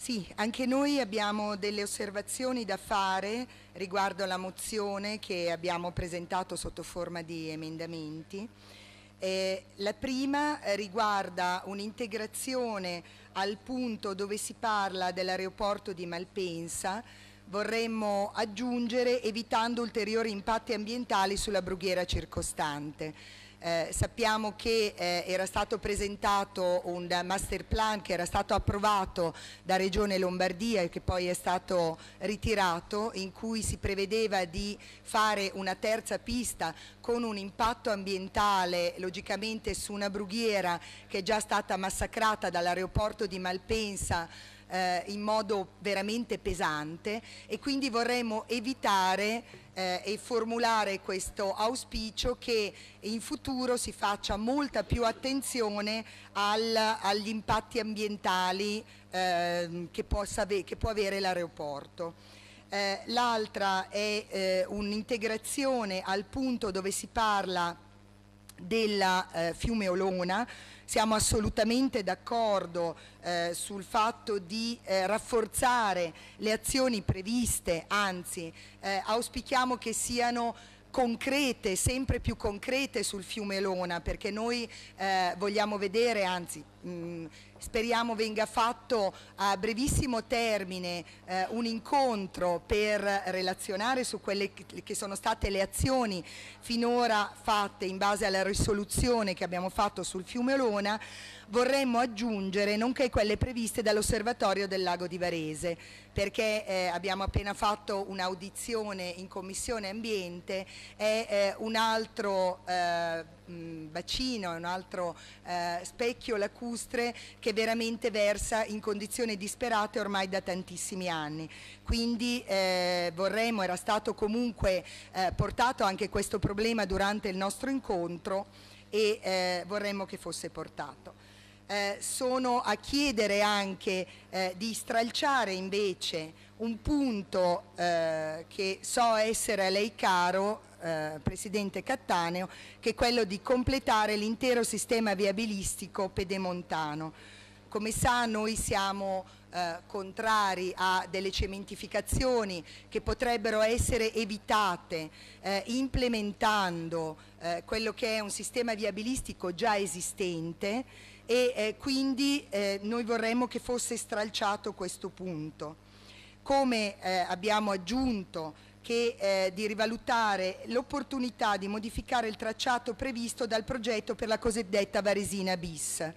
Sì, anche noi abbiamo delle osservazioni da fare riguardo alla mozione che abbiamo presentato sotto forma di emendamenti. Eh, la prima eh, riguarda un'integrazione al punto dove si parla dell'aeroporto di Malpensa, vorremmo aggiungere evitando ulteriori impatti ambientali sulla brughiera circostante. Eh, sappiamo che eh, era stato presentato un master plan che era stato approvato da Regione Lombardia e che poi è stato ritirato in cui si prevedeva di fare una terza pista con un impatto ambientale logicamente su una brughiera che è già stata massacrata dall'aeroporto di Malpensa eh, in modo veramente pesante e quindi vorremmo evitare eh, e formulare questo auspicio che in futuro si faccia molta più attenzione al, agli impatti ambientali eh, che, possa, che può avere l'aeroporto. Eh, L'altra è eh, un'integrazione al punto dove si parla del eh, fiume Olona, siamo assolutamente d'accordo eh, sul fatto di eh, rafforzare le azioni previste, anzi eh, auspichiamo che siano concrete, sempre più concrete sul fiume Lona, perché noi eh, vogliamo vedere, anzi mh, mm, Speriamo venga fatto a brevissimo termine eh, un incontro per relazionare su quelle che sono state le azioni finora fatte in base alla risoluzione che abbiamo fatto sul fiume Olona, vorremmo aggiungere nonché quelle previste dall'osservatorio del lago di Varese, perché eh, abbiamo appena fatto un'audizione in Commissione Ambiente, è eh, un altro eh, bacino, è un altro eh, specchio lacustre che veramente versa in condizioni disperate ormai da tantissimi anni. Quindi eh, vorremmo, era stato comunque eh, portato anche questo problema durante il nostro incontro e eh, vorremmo che fosse portato. Eh, sono a chiedere anche eh, di stralciare invece un punto eh, che so essere a lei caro eh, Presidente Cattaneo, che è quello di completare l'intero sistema viabilistico pedemontano. Come sa noi siamo eh, contrari a delle cementificazioni che potrebbero essere evitate eh, implementando eh, quello che è un sistema viabilistico già esistente e eh, quindi eh, noi vorremmo che fosse stralciato questo punto. Come eh, abbiamo aggiunto che, eh, di rivalutare l'opportunità di modificare il tracciato previsto dal progetto per la cosiddetta Varesina bis.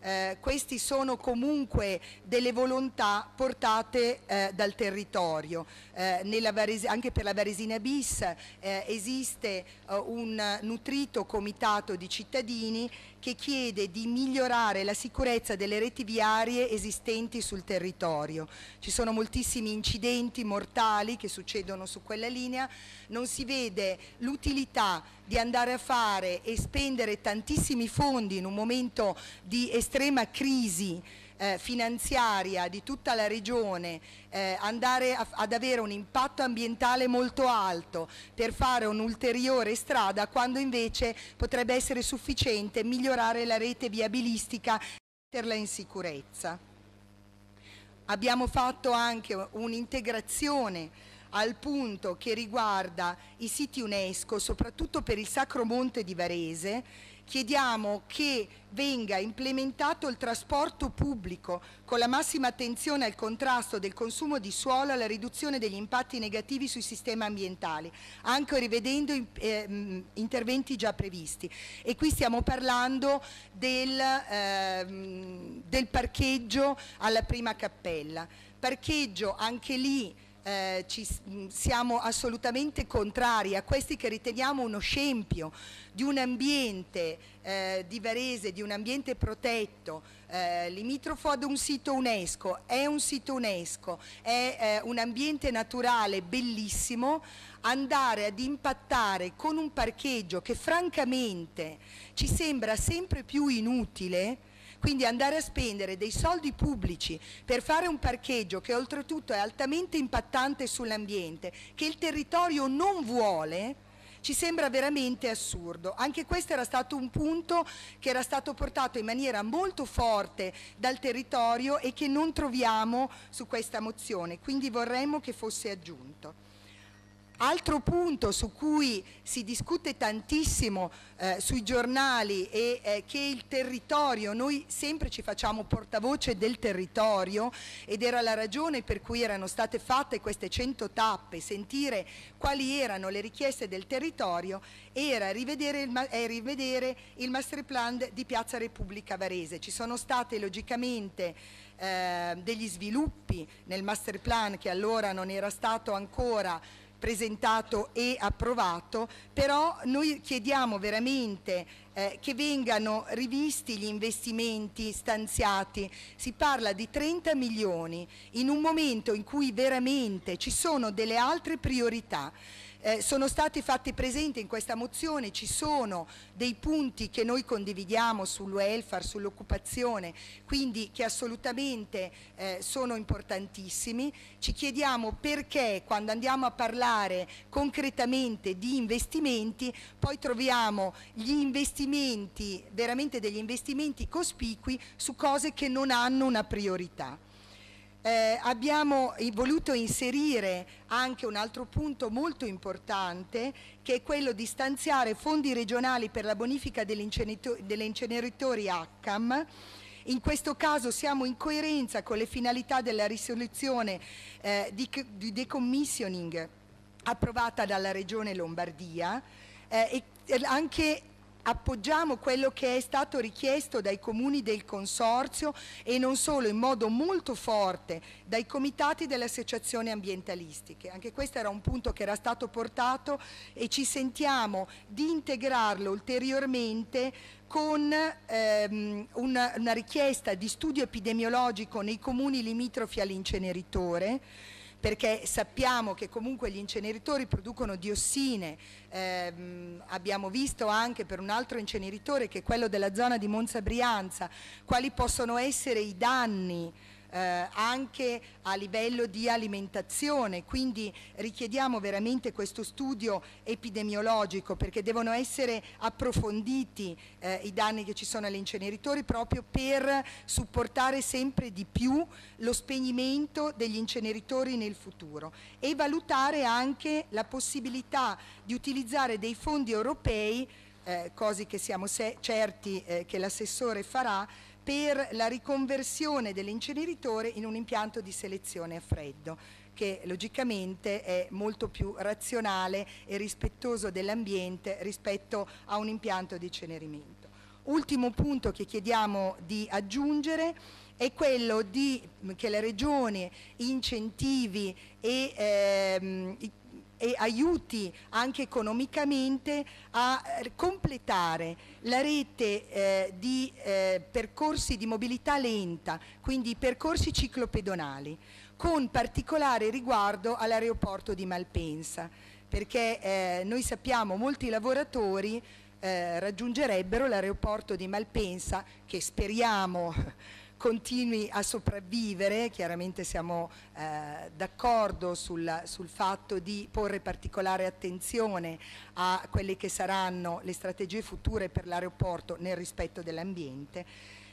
Eh, queste sono comunque delle volontà portate eh, dal territorio. Eh, Varese, anche per la Varesina bis eh, esiste eh, un nutrito comitato di cittadini che chiede di migliorare la sicurezza delle reti viarie esistenti sul territorio. Ci sono moltissimi incidenti mortali che succedono su quella linea, non si vede l'utilità di andare a fare e spendere tantissimi fondi in un momento di estrema crisi eh, finanziaria di tutta la regione eh, andare a, ad avere un impatto ambientale molto alto per fare un'ulteriore strada quando invece potrebbe essere sufficiente migliorare la rete viabilistica e metterla in sicurezza. Abbiamo fatto anche un'integrazione al punto che riguarda i siti UNESCO, soprattutto per il Sacro Monte di Varese chiediamo che venga implementato il trasporto pubblico con la massima attenzione al contrasto del consumo di suolo e alla riduzione degli impatti negativi sui sistemi ambientali, anche rivedendo eh, interventi già previsti. E qui stiamo parlando del, eh, del parcheggio alla prima cappella. Parcheggio anche lì eh, ci, mm, siamo assolutamente contrari a questi che riteniamo uno scempio di un ambiente eh, di Varese, di un ambiente protetto, eh, limitrofo ad un sito UNESCO, è un sito UNESCO, è eh, un ambiente naturale bellissimo, andare ad impattare con un parcheggio che francamente ci sembra sempre più inutile quindi andare a spendere dei soldi pubblici per fare un parcheggio che oltretutto è altamente impattante sull'ambiente, che il territorio non vuole, ci sembra veramente assurdo. Anche questo era stato un punto che era stato portato in maniera molto forte dal territorio e che non troviamo su questa mozione, quindi vorremmo che fosse aggiunto. Altro punto su cui si discute tantissimo eh, sui giornali e eh, che il territorio, noi sempre ci facciamo portavoce del territorio ed era la ragione per cui erano state fatte queste 100 tappe, sentire quali erano le richieste del territorio, era rivedere il, è rivedere il master plan di Piazza Repubblica Varese. Ci sono state logicamente eh, degli sviluppi nel master plan che allora non era stato ancora presentato e approvato, però noi chiediamo veramente eh, che vengano rivisti gli investimenti stanziati. Si parla di 30 milioni in un momento in cui veramente ci sono delle altre priorità. Eh, sono stati fatti presenti in questa mozione, ci sono dei punti che noi condividiamo sul welfare, sull'occupazione, quindi che assolutamente eh, sono importantissimi. Ci chiediamo perché quando andiamo a parlare concretamente di investimenti poi troviamo gli investimenti, veramente degli investimenti cospicui su cose che non hanno una priorità. Eh, abbiamo voluto inserire anche un altro punto molto importante che è quello di stanziare fondi regionali per la bonifica degli, inceneritori, ACCAM. in questo caso siamo in coerenza con le finalità della risoluzione eh, di, di, decommissioning approvata dalla Regione Lombardia eh, e anche appoggiamo quello che è stato richiesto dai comuni del Consorzio e non solo in modo molto forte dai comitati delle associazioni ambientalistiche. Anche questo era un punto che era stato portato e ci sentiamo di integrarlo ulteriormente con ehm, una, una richiesta di studio epidemiologico nei comuni limitrofi all'inceneritore perché sappiamo che comunque gli inceneritori producono diossine, eh, abbiamo visto anche per un altro inceneritore che è quello della zona di Monza Brianza, quali possono essere i danni eh, anche a livello di alimentazione, quindi richiediamo veramente questo studio epidemiologico perché devono essere approfonditi eh, i danni che ci sono agli inceneritori proprio per supportare sempre di più lo spegnimento degli inceneritori nel futuro e valutare anche la possibilità di utilizzare dei fondi europei, eh, cose che siamo certi eh, che l'assessore farà, per la riconversione dell'inceneritore in un impianto di selezione a freddo che logicamente è molto più razionale e rispettoso dell'ambiente rispetto a un impianto di cenerimento. Ultimo punto che chiediamo di aggiungere è quello di, che la Regione incentivi e ehm, e aiuti anche economicamente a eh, completare la rete eh, di eh, percorsi di mobilità lenta, quindi percorsi ciclopedonali, con particolare riguardo all'aeroporto di Malpensa, perché eh, noi sappiamo molti lavoratori eh, raggiungerebbero l'aeroporto di Malpensa che speriamo continui a sopravvivere, chiaramente siamo eh, d'accordo sul, sul, fatto di porre particolare attenzione a quelle che saranno le strategie future per l'aeroporto nel rispetto dell'ambiente.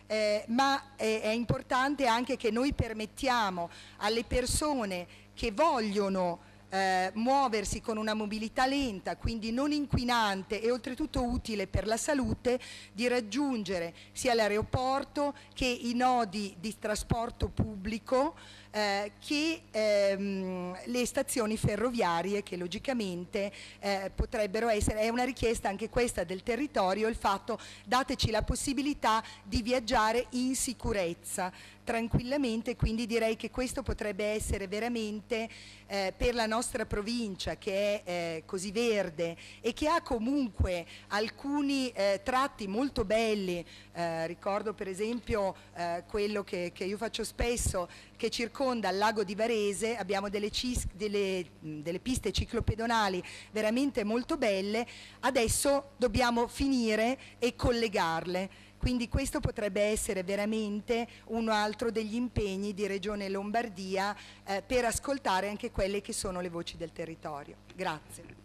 Eh, ma è, è importante anche che noi permettiamo alle persone che vogliono eh, muoversi con una mobilità lenta, quindi non inquinante e oltretutto utile per la salute, di raggiungere sia l'aeroporto che i nodi di trasporto pubblico eh, che ehm, le stazioni ferroviarie che logicamente eh, potrebbero essere, è una richiesta anche questa del territorio, il fatto dateci la possibilità di viaggiare in sicurezza tranquillamente, quindi direi che questo potrebbe essere veramente eh, per la nostra provincia che è eh, così verde e che ha comunque alcuni eh, tratti molto belli, eh, ricordo per esempio eh, quello che, che, io faccio spesso che circonda il lago di Varese, abbiamo delle, cis, delle, delle piste ciclopedonali veramente molto belle, adesso dobbiamo finire e collegarle quindi questo potrebbe essere veramente un altro degli impegni di Regione Lombardia eh, per ascoltare anche quelle che sono le voci del territorio. Grazie.